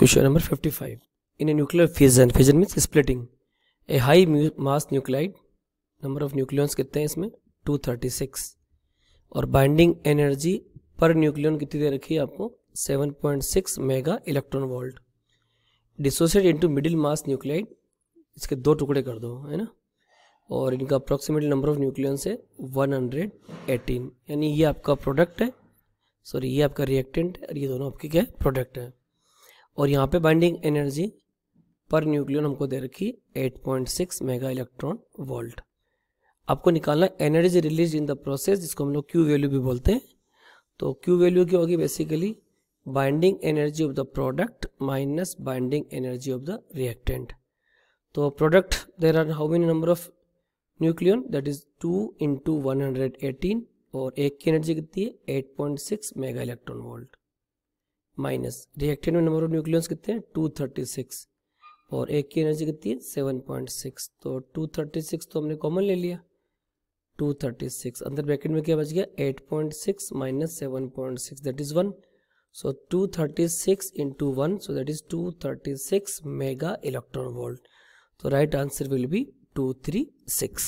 Question number 55. In a nuclear fusion fusion means splitting a high mass nuclide number of nucleons कितने हैं इसमें 236 और binding energy per nucleon कितनी दे रखी है आपको 7.6 mega electron volt dissociate into middle mass nuclide इसके दो टुकड़े कर दो है ना और इनका अप्रोक्सीमेट नंबर ऑफ न्यूक्लियंस है 118 यानी ये आपका प्रोडक्ट है सॉरी ये आपका रिएक्टेंट और ये दोनों आपके क्या प्रोडक्ट है और यहाँ पे बाइंडिंग एनर्जी पर न्यूक्लियन हमको दे रखी 8.6 मेगा इलेक्ट्रॉन वोल्ट आपको निकालना energy release in the process जिसको हम लोग क्यू वैल्यू भी बोलते हैं तो क्यू वैल्यू क्या होगी basically binding energy of the product minus binding energy of the reactant तो product there are how many number of nucleon that is two into one hundred eighteen और एक की एनर्जी कितनी है eight point six mega electron volt minus reactant में number of nucleons कितने हैं 236 और एक की एनर्जी कितनी है 7.6 तो 236 तो हमने कॉमन ले लिया 236 अंदर ब्रैकेट में क्या बच गया 8.6 minus seven point six that is one so 236 into one so that is 236 mega electron volt तो राइट आंसर विल बी 236